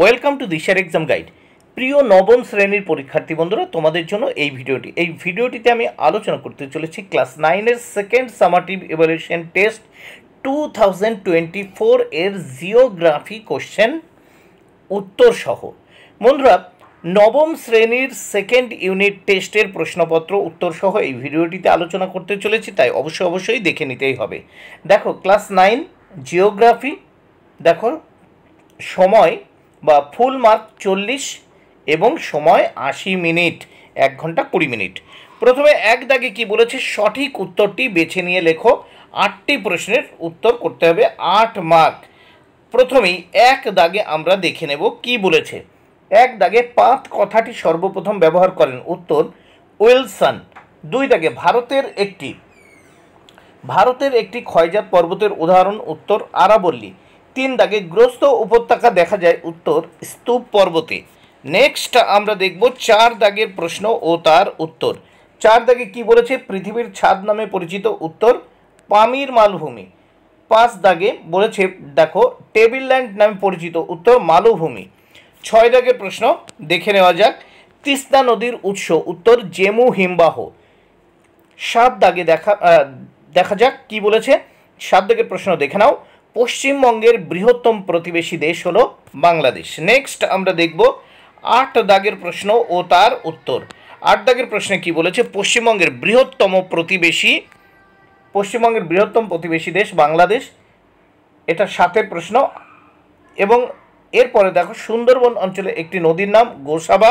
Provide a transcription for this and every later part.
welcome to দিশার exam guide প্রিয় নবম শ্রেণীর পরীক্ষার্থী বন্ধুরা তোমাদের জন্য এই ভিডিওটি এই ভিডিওটিতে আমি আলোচনা করতে চলেছি ক্লাস নাইনের second summative evaluation test two thousand twenty four এর জিওগ্রাফি কোশ্চেন উত্তরসহ বন্ধুরা নবম শ্রেণীর সেকেন্ড ইউনিট টেস্টের প্রশ্নপত্র উত্তরসহ এই ভিডিওটিতে আলোচনা করতে চলেছি তাই অবশ্যই অবশ্যই দেখে নিতেই হবে দেখো ক্লাস নাইন জিওগ্রাফি দেখো সময় বা ফুল মার্ক চল্লিশ এবং সময় আশি মিনিট এক ঘন্টা কুড়ি মিনিট প্রথমে এক দাগে কি বলেছে সঠিক উত্তরটি বেছে নিয়ে লেখো আটটি প্রশ্নের উত্তর করতে হবে আট মার্ক প্রথমেই এক দাগে আমরা দেখে নেব কি বলেছে এক দাগে পাঁচ কথাটি সর্বপ্রথম ব্যবহার করেন উত্তর ওয়েলসন দুই দাগে ভারতের একটি ভারতের একটি ক্ষয়জাত পর্বতের উদাহরণ উত্তর আরাবল্লী তিন দাগে গ্রস্ত উপত্যকা দেখা যায় উত্তর স্তূপ পর্বতে নেক্সট আমরা দেখব চার দাগের প্রশ্ন ও তার উত্তর চার দাগে কি বলেছে পৃথিবীর ছাদ নামে পরিচিত উত্তর পামির মালভূমি পাঁচ দাগে বলেছে দেখো টেবিল ল্যান্ড নামে পরিচিত উত্তর মালভূমি ছয় দাগে প্রশ্ন দেখে নেওয়া যাক তিস্তা নদীর উৎস উত্তর জেমু হিমবাহ সাত দাগে দেখা দেখা যাক কি বলেছে সাত দাগের প্রশ্ন দেখে নাও পশ্চিমবঙ্গের বৃহত্তম প্রতিবেশী দেশ হল বাংলাদেশ নেক্সট আমরা দেখব আট দাগের প্রশ্ন ও তার উত্তর আট দাগের প্রশ্নে কি বলেছে পশ্চিমবঙ্গের বৃহত্তম প্রতিবেশী পশ্চিমবঙ্গের বৃহত্তম প্রতিবেশী দেশ বাংলাদেশ এটা সাতের প্রশ্ন এবং এরপরে দেখো সুন্দরবন অঞ্চলে একটি নদীর নাম গোসাবা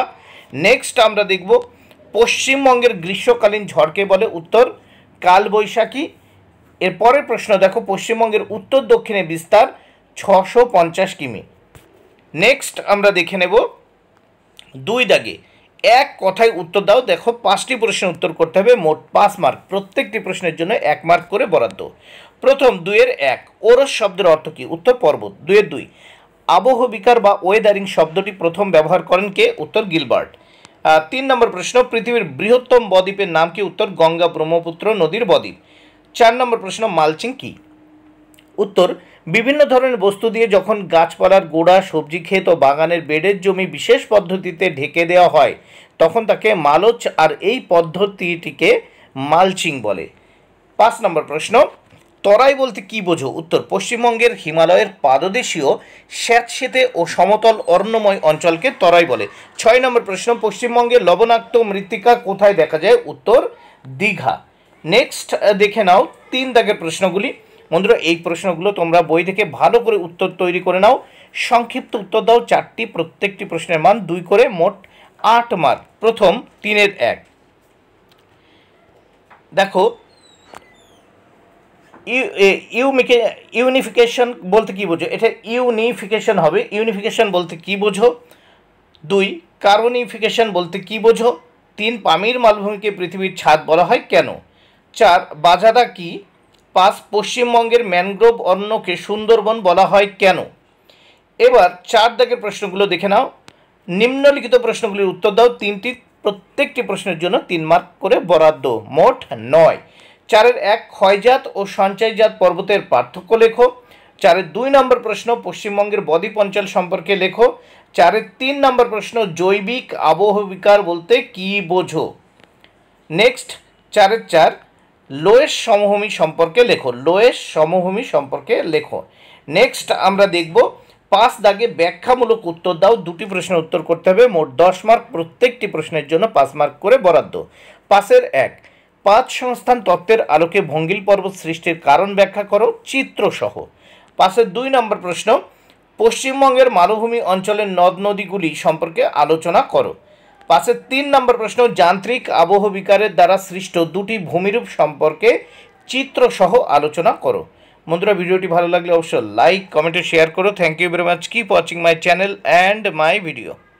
নেক্সট আমরা দেখব পশ্চিমবঙ্গের গ্রীষ্মকালীন ঝড়কে বলে উত্তর কালবৈশাখী এরপরের প্রশ্ন দেখো পশ্চিমবঙ্গের উত্তর দক্ষিণে বিস্তার ছশো পঞ্চাশ কিমি নেক্সট আমরা দেখে নেব দুই দাগে এক কথায় উত্তর দাও দেখো পাঁচটি প্রশ্নের উত্তর করতে হবে মোট পাঁচ মার্ক প্রত্যেকটি প্রশ্নের জন্য এক মার্ক করে বরাদ্দ প্রথম দুয়ের এক ওরস শব্দের অর্থ কী উত্তর পর্বত দুয়ের দুই আবহ বিকার বা ওয়েদারিং শব্দটি প্রথম ব্যবহার করেন কে উত্তর গিলবার্ট তিন নম্বর প্রশ্ন পৃথিবীর বৃহত্তম বদ্বীপের নাম কি উত্তর গঙ্গা ব্রহ্মপুত্র নদীর বদ্বীপ চার নম্বর প্রশ্ন মালচিং কি উত্তর বিভিন্ন ধরনের বস্তু দিয়ে যখন গাছপালার গোড়া সবজি ক্ষেত ও বাগানের বেডের জমি বিশেষ পদ্ধতিতে ঢেকে দেওয়া হয় তখন তাকে মালচ আর এই পদ্ধতিটিকে মালচিং বলে পাঁচ নম্বর প্রশ্ন তরাই বলতে কি বোঝো উত্তর পশ্চিমবঙ্গের হিমালয়ের পাদদেশীয় স্যাঁতসেতে ও সমতল অরণ্যময় অঞ্চলকে তরাই বলে ছয় নম্বর প্রশ্ন পশ্চিমবঙ্গের লবণাক্ত মৃত্তিকা কোথায় দেখা যায় উত্তর দীঘা নেক্সট দেখে নাও তিন দাগের প্রশ্নগুলি বন্ধুরা এই প্রশ্নগুলো তোমরা বই থেকে ভালো করে উত্তর তৈরি করে নাও সংক্ষিপ্ত উত্তর দাও চারটি প্রত্যেকটি প্রশ্নের মান দুই করে মোট আট মার্ক প্রথম তিনের এক দেখো ইউ মেকে ইউনিফিকেশন বলতে কী বোঝো এটা ইউনিফিকেশন হবে ইউনিফিকেশন বলতে কী বোঝো দুই কার্বনিফিকেশন বলতে কী বোঝো তিন পামির মালভূমিকে পৃথিবীর ছাদ বলা হয় কেন চার বাজাদা কি পাঁচ পশ্চিমবঙ্গের ম্যানগ্রোভ অরণ্যকে সুন্দরবন বলা হয় কেন এবার চার দাগের প্রশ্নগুলো দেখে নাও নিম্নলিখিত প্রশ্নগুলির উত্তর দাও তিনটি প্রত্যেকটি প্রশ্নের জন্য তিন মার্ক করে বরাদ্দ মোট নয় চারের এক ক্ষয়জাত ও সঞ্চয়জাত পর্বতের পার্থক্য লেখো চারের দুই নম্বর প্রশ্ন পশ্চিমবঙ্গের বদ্বীপ অঞ্চল সম্পর্কে লেখো চারের তিন নম্বর প্রশ্ন জৈবিক আবহবিকার বলতে কি বোঝো নেক্সট চারের চার লোয়েস্ট সমভূমি সম্পর্কে লেখো লোয়েস্ট সমভূমি সম্পর্কে লেখো নেক্সট আমরা দেখব পাঁচ দাগে ব্যাখ্যামূলক উত্তর দাও দুটি প্রশ্নের উত্তর করতে হবে মোট দশ মার্ক প্রত্যেকটি প্রশ্নের জন্য পাঁচ মার্ক করে বরাদ্দ পাশের এক পাঁচ সংস্থান তত্ত্বের আলোকে ভঙ্গিল পর্বত সৃষ্টির কারণ ব্যাখ্যা করো চিত্রসহ পাশের দুই নম্বর প্রশ্ন পশ্চিমবঙ্গের মালভূমি অঞ্চলের নদ নদীগুলি সম্পর্কে আলোচনা করো পাশে তিন নম্বর প্রশ্ন যান্ত্রিক আবহ বিকারের দ্বারা সৃষ্ট দুটি ভূমিরূপ সম্পর্কে চিত্রসহ আলোচনা করো বন্ধুরা ভিডিওটি ভালো লাগলে অবশ্যই লাইক কমেন্টে শেয়ার করো thank you very much keep watching my channel and my video